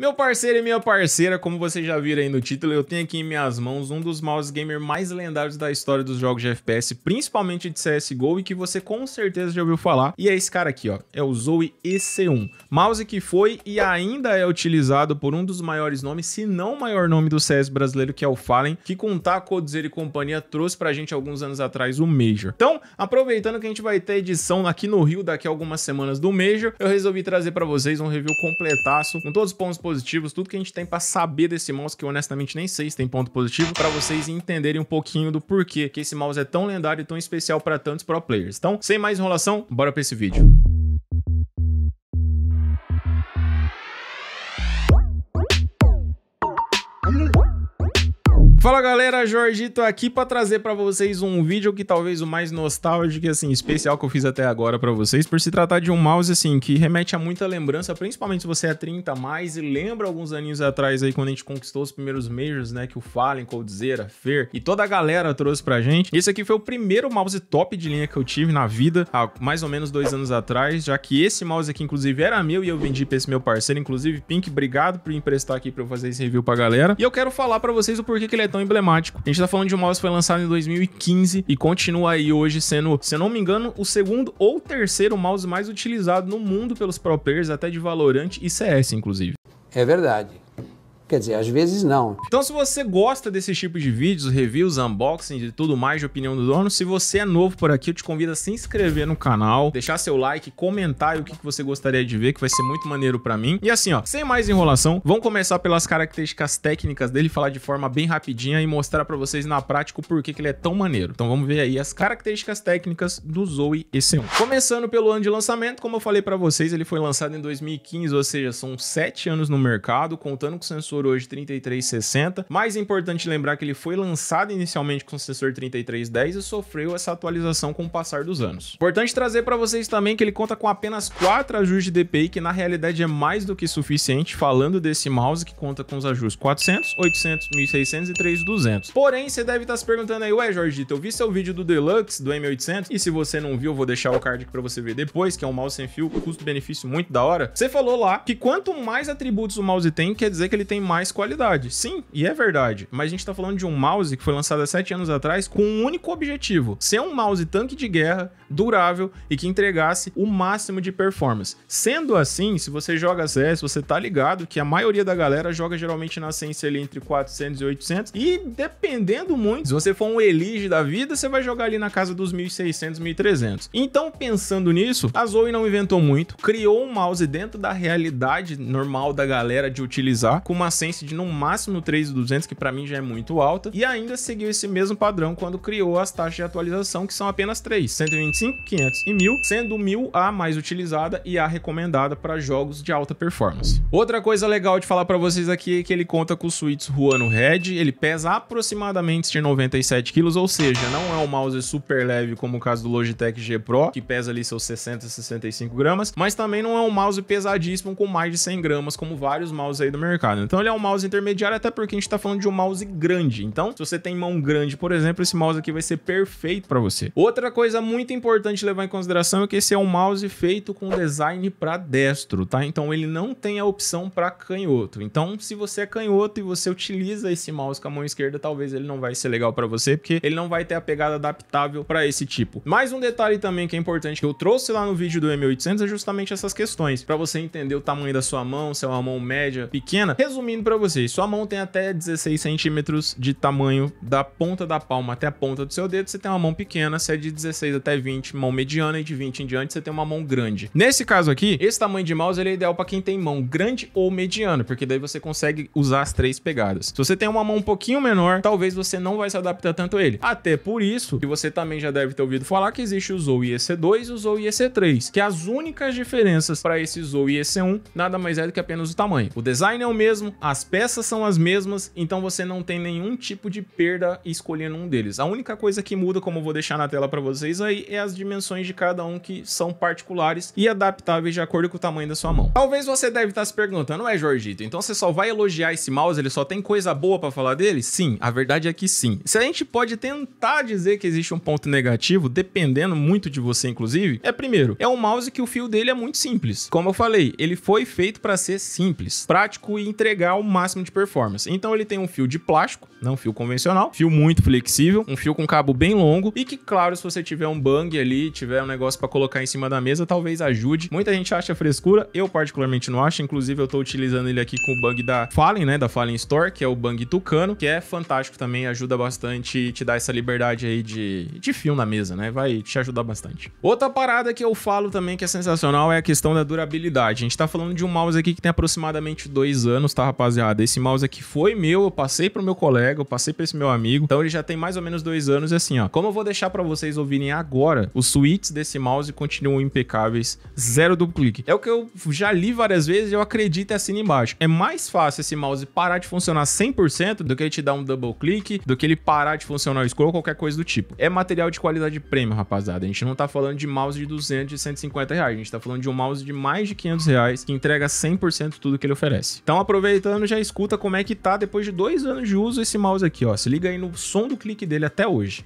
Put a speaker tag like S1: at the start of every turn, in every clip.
S1: Meu parceiro e minha parceira, como vocês já viram aí no título, eu tenho aqui em minhas mãos um dos mouse gamer mais lendários da história dos jogos de FPS, principalmente de CSGO, e que você com certeza já ouviu falar. E é esse cara aqui, ó, é o Zoe EC1. Mouse que foi e ainda é utilizado por um dos maiores nomes, se não o maior nome do CS brasileiro, que é o Fallen, que com Dizer e companhia trouxe pra gente alguns anos atrás o Major. Então, aproveitando que a gente vai ter edição aqui no Rio daqui a algumas semanas do Major, eu resolvi trazer pra vocês um review completaço, com todos os pontos positivos, tudo que a gente tem para saber desse mouse, que eu honestamente nem sei se tem ponto positivo, para vocês entenderem um pouquinho do porquê que esse mouse é tão lendário e tão especial para tantos pro players. Então, sem mais enrolação, bora para esse vídeo. Fala galera, Jorgito aqui para trazer para vocês um vídeo que talvez o mais nostálgico e assim, especial que eu fiz até agora para vocês, por se tratar de um mouse assim que remete a muita lembrança, principalmente se você é 30 mais e lembra alguns aninhos atrás aí quando a gente conquistou os primeiros majors, né, que o Fallen, Coldzera, Fer e toda a galera trouxe pra gente. Esse aqui foi o primeiro mouse top de linha que eu tive na vida, há mais ou menos dois anos atrás, já que esse mouse aqui inclusive era meu e eu vendi para esse meu parceiro, inclusive Pink, obrigado por emprestar aqui para eu fazer esse review pra galera. E eu quero falar para vocês o porquê que ele é tão tão emblemático. A gente tá falando de um mouse que foi lançado em 2015 e continua aí hoje sendo, se eu não me engano, o segundo ou terceiro mouse mais utilizado no mundo pelos pro players, até de Valorant e CS, inclusive. É verdade. Quer dizer, às vezes não. Então, se você gosta desse tipo de vídeos, reviews, unboxings e tudo mais, de opinião do dono, se você é novo por aqui, eu te convido a se inscrever no canal, deixar seu like, comentar o que, que você gostaria de ver, que vai ser muito maneiro pra mim. E assim, ó, sem mais enrolação, vamos começar pelas características técnicas dele, falar de forma bem rapidinha e mostrar pra vocês na prática o porquê que ele é tão maneiro. Então, vamos ver aí as características técnicas do Zoe EC1. Começando pelo ano de lançamento, como eu falei pra vocês, ele foi lançado em 2015, ou seja, são 7 anos no mercado, contando com sensor sensor hoje 3360. Mais importante lembrar que ele foi lançado inicialmente com o sensor 3310 e sofreu essa atualização com o passar dos anos. Importante trazer para vocês também que ele conta com apenas 4 ajustes de DPI, que na realidade é mais do que suficiente, falando desse mouse que conta com os ajustes 400, 800, 1600 e 3200. Porém, você deve estar tá se perguntando aí, ué, Jorgito, eu vi seu vídeo do Deluxe, do M800, e se você não viu, eu vou deixar o card aqui para você ver depois, que é um mouse sem fio, custo-benefício muito da hora. Você falou lá que quanto mais atributos o mouse tem, quer dizer que ele tem mais qualidade. Sim, e é verdade. Mas a gente tá falando de um mouse que foi lançado há 7 anos atrás com um único objetivo: ser um mouse tanque de guerra, durável e que entregasse o máximo de performance. Sendo assim, se você joga CS, você tá ligado que a maioria da galera joga geralmente na Sense ali entre 400 e 800 e dependendo muito, se você for um Elige da vida, você vai jogar ali na casa dos 1600, 1300. Então, pensando nisso, a Zoe não inventou muito, criou um mouse dentro da realidade normal da galera de utilizar com uma sense de no máximo 3.200, que para mim já é muito alta, e ainda seguiu esse mesmo padrão quando criou as taxas de atualização, que são apenas três, 125, 500 e 1000, sendo 1000 a mais utilizada e a recomendada para jogos de alta performance. Outra coisa legal de falar para vocês aqui é que ele conta com o Switch Ruano Red, ele pesa aproximadamente de 97 kg, ou seja, não é um mouse super leve como o caso do Logitech G Pro, que pesa ali seus 60, 65 gramas, mas também não é um mouse pesadíssimo com mais de 100 gramas, como vários mouses aí do mercado. Então ele escolher é um mouse intermediário, até porque a gente tá falando de um mouse grande. Então, se você tem mão grande, por exemplo, esse mouse aqui vai ser perfeito para você. Outra coisa muito importante levar em consideração é que esse é um mouse feito com design para destro, tá? Então, ele não tem a opção para canhoto. Então, se você é canhoto e você utiliza esse mouse com a mão esquerda, talvez ele não vai ser legal para você, porque ele não vai ter a pegada adaptável para esse tipo. Mais um detalhe também que é importante que eu trouxe lá no vídeo do M800 é justamente essas questões, para você entender o tamanho da sua mão, se é uma mão média, pequena. Resumindo resumindo para vocês, sua mão tem até 16 centímetros de tamanho da ponta da palma até a ponta do seu dedo, você tem uma mão pequena, se é de 16 até 20, mão mediana, e de 20 em diante você tem uma mão grande. Nesse caso aqui, esse tamanho de mouse ele é ideal para quem tem mão grande ou mediana, porque daí você consegue usar as três pegadas. Se você tem uma mão um pouquinho menor, talvez você não vai se adaptar tanto a ele. Até por isso que você também já deve ter ouvido falar que existe o Zou IEC2 e o Zou IEC3, que as únicas diferenças para esse Zou IEC1 nada mais é do que apenas o tamanho. O design é o mesmo, as peças são as mesmas, então você não tem nenhum tipo de perda escolhendo um deles. A única coisa que muda, como eu vou deixar na tela para vocês aí, é as dimensões de cada um que são particulares e adaptáveis de acordo com o tamanho da sua mão. Talvez você deve estar tá se perguntando, é Jorgito, então você só vai elogiar esse mouse, ele só tem coisa boa para falar dele? Sim, a verdade é que sim. Se a gente pode tentar dizer que existe um ponto negativo, dependendo muito de você inclusive, é primeiro, é um mouse que o fio dele é muito simples. Como eu falei, ele foi feito para ser simples, prático e entregar o máximo de performance. Então ele tem um fio de plástico, não um fio convencional, fio muito flexível, um fio com cabo bem longo e que, claro, se você tiver um bang ali, tiver um negócio para colocar em cima da mesa, talvez ajude. Muita gente acha frescura, eu particularmente não acho, inclusive eu tô utilizando ele aqui com o bang da Fallen, né, da Fallen Store, que é o bang Tucano, que é fantástico também, ajuda bastante te dá essa liberdade aí de, de fio na mesa, né, vai te ajudar bastante. Outra parada que eu falo também que é sensacional é a questão da durabilidade. A gente tá falando de um mouse aqui que tem aproximadamente dois anos, tá, rapaziada, esse mouse aqui foi meu, eu passei pro meu colega, eu passei pra esse meu amigo. Então ele já tem mais ou menos dois anos e assim, ó. Como eu vou deixar pra vocês ouvirem agora, os suítes desse mouse continuam impecáveis, zero duplo clique. É o que eu já li várias vezes e eu acredito é assim embaixo. É mais fácil esse mouse parar de funcionar 100% do que ele te dar um double clique, do que ele parar de funcionar escuro ou qualquer coisa do tipo. É material de qualidade premium, rapaziada. A gente não tá falando de mouse de 200, e 150 reais. A gente tá falando de um mouse de mais de 500 reais que entrega 100% tudo que ele oferece. Então aproveita ano já escuta como é que tá depois de dois anos de uso esse mouse aqui, ó. Se liga aí no som do clique dele até hoje.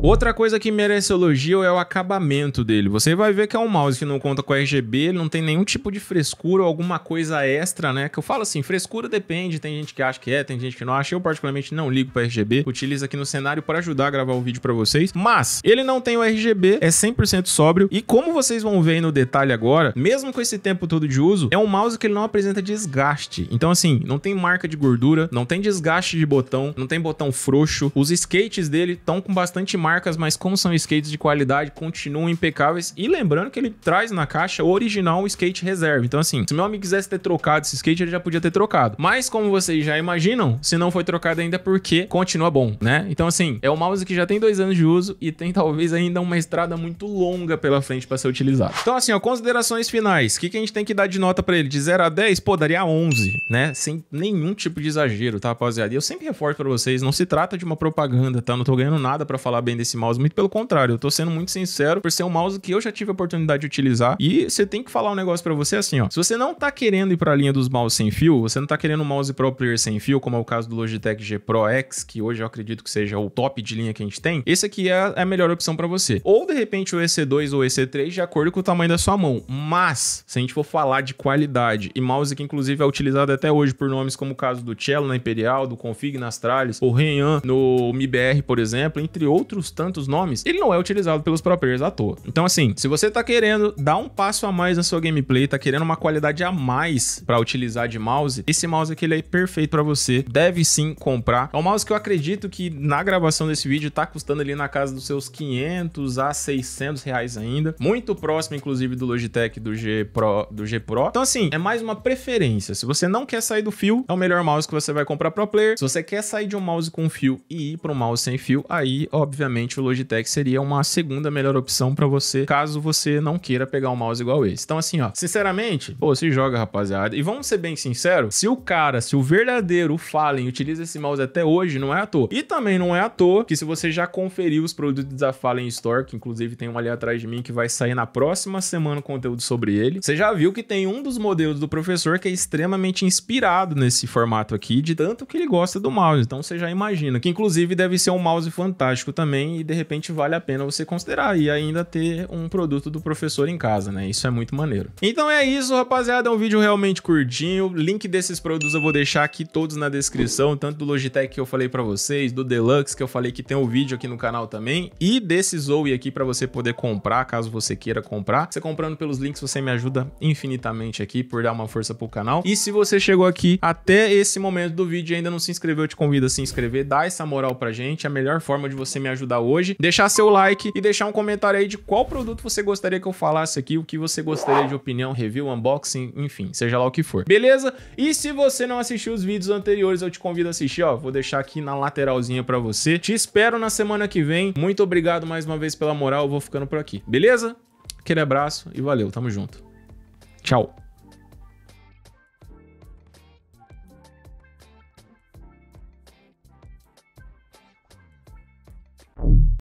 S1: Outra coisa que merece elogio é o acabamento dele. Você vai ver que é um mouse que não conta com RGB, ele não tem nenhum tipo de frescura ou alguma coisa extra, né? Que eu falo assim, frescura depende, tem gente que acha que é, tem gente que não acha. Eu particularmente não ligo para RGB, utilizo aqui no cenário para ajudar a gravar o vídeo para vocês. Mas ele não tem o RGB, é 100% sóbrio e como vocês vão ver aí no detalhe agora, mesmo com esse tempo todo de uso, é um mouse que ele não apresenta desgaste. Então assim, não tem marca de gordura, não tem desgaste de botão, não tem botão frouxo. Os skates dele estão com bastante marca marcas, mas como são skates de qualidade, continuam impecáveis. E lembrando que ele traz na caixa o original o skate reserva. Então, assim, se meu amigo quisesse ter trocado esse skate, ele já podia ter trocado. Mas, como vocês já imaginam, se não foi trocado ainda, é porque continua bom, né? Então, assim, é um mouse que já tem dois anos de uso e tem talvez ainda uma estrada muito longa pela frente para ser utilizado. Então, assim, ó, considerações finais. O que, que a gente tem que dar de nota para ele? De 0 a 10? Pô, daria 11, né? Sem nenhum tipo de exagero, tá, rapaziada? E eu sempre reforço para vocês, não se trata de uma propaganda, tá? Não tô ganhando nada para falar bem desse mouse. Muito pelo contrário, eu tô sendo muito sincero por ser um mouse que eu já tive a oportunidade de utilizar. E você tem que falar um negócio para você assim, ó. Se você não tá querendo ir pra linha dos mouse sem fio, você não tá querendo um mouse Pro Player sem fio, como é o caso do Logitech G Pro X, que hoje eu acredito que seja o top de linha que a gente tem, esse aqui é a é melhor opção para você. Ou de repente o EC2 ou EC3 de acordo com o tamanho da sua mão. Mas, se a gente for falar de qualidade, e mouse que inclusive é utilizado até hoje por nomes como o caso do Cello na Imperial, do Config na Astralis, o Renan no MiBR, por exemplo, entre outros tantos, tantos nomes, ele não é utilizado pelos pro players à toa. Então, assim, se você tá querendo dar um passo a mais na sua gameplay, tá querendo uma qualidade a mais para utilizar de mouse, esse mouse aqui ele é perfeito para você, deve sim comprar. É um mouse que eu acredito que na gravação desse vídeo tá custando ali na casa dos seus 500 a 600 reais ainda, muito próximo inclusive do Logitech do G Pro, do G Pro. Então, assim, é mais uma preferência. Se você não quer sair do fio, é o melhor mouse que você vai comprar pro player. Se você quer sair de um mouse com fio e ir para um mouse sem fio, aí obviamente obviamente o Logitech seria uma segunda melhor opção para você, caso você não queira pegar um mouse igual esse. Então assim, ó, sinceramente, pô, se joga, rapaziada. E vamos ser bem sinceros, se o cara, se o verdadeiro Fallen utiliza esse mouse até hoje, não é à toa. E também não é à toa que se você já conferiu os produtos da Fallen Store, que inclusive tem um ali atrás de mim que vai sair na próxima semana conteúdo sobre ele, você já viu que tem um dos modelos do professor que é extremamente inspirado nesse formato aqui, de tanto que ele gosta do mouse. Então você já imagina que inclusive deve ser um mouse fantástico também, também e de repente vale a pena você considerar e ainda ter um produto do professor em casa, né? Isso é muito maneiro. Então é isso, rapaziada, é um vídeo realmente curtinho. Link desses produtos eu vou deixar aqui todos na descrição, tanto do Logitech que eu falei para vocês, do Deluxe que eu falei que tem o um vídeo aqui no canal também e desse Zoe aqui para você poder comprar, caso você queira comprar. Você comprando pelos links você me ajuda infinitamente aqui por dar uma força pro canal. E se você chegou aqui até esse momento do vídeo e ainda não se inscreveu, eu te convido a se inscrever, dá essa moral pra gente. É a melhor forma de você me ajudar ajudar hoje, deixar seu like e deixar um comentário aí de qual produto você gostaria que eu falasse aqui, o que você gostaria de opinião, review, unboxing, enfim, seja lá o que for. Beleza? E se você não assistiu os vídeos anteriores, eu te convido a assistir, ó, vou deixar aqui na lateralzinha pra você. Te espero na semana que vem. Muito obrigado mais uma vez pela moral, eu vou ficando por aqui. Beleza? Aquele abraço e valeu, tamo junto. Tchau.